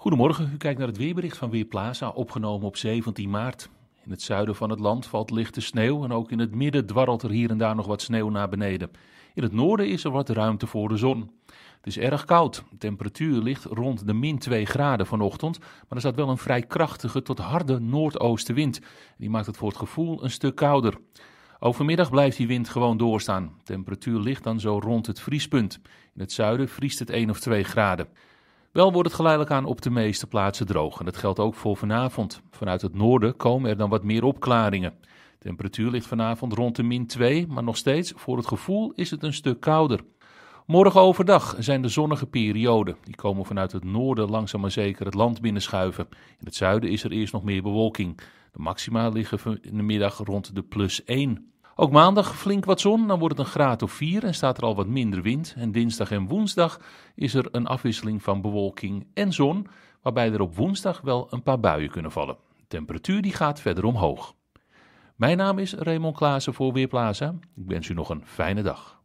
Goedemorgen, u kijkt naar het weerbericht van Weerplaza, opgenomen op 17 maart. In het zuiden van het land valt lichte sneeuw en ook in het midden dwarrelt er hier en daar nog wat sneeuw naar beneden. In het noorden is er wat ruimte voor de zon. Het is erg koud. De temperatuur ligt rond de min 2 graden vanochtend, maar er staat wel een vrij krachtige tot harde noordoostenwind. Die maakt het voor het gevoel een stuk kouder. Overmiddag blijft die wind gewoon doorstaan. De temperatuur ligt dan zo rond het vriespunt. In het zuiden vriest het 1 of 2 graden. Wel wordt het geleidelijk aan op de meeste plaatsen droog. En dat geldt ook voor vanavond. Vanuit het noorden komen er dan wat meer opklaringen. De temperatuur ligt vanavond rond de min 2, maar nog steeds voor het gevoel is het een stuk kouder. Morgen overdag zijn de zonnige perioden. Die komen vanuit het noorden langzaam maar zeker het land binnenschuiven. In het zuiden is er eerst nog meer bewolking. De maxima liggen in de middag rond de plus 1. Ook maandag flink wat zon, dan wordt het een graad of 4 en staat er al wat minder wind. En dinsdag en woensdag is er een afwisseling van bewolking en zon, waarbij er op woensdag wel een paar buien kunnen vallen. De temperatuur die gaat verder omhoog. Mijn naam is Raymond Klaassen voor Weerplaza. Ik wens u nog een fijne dag.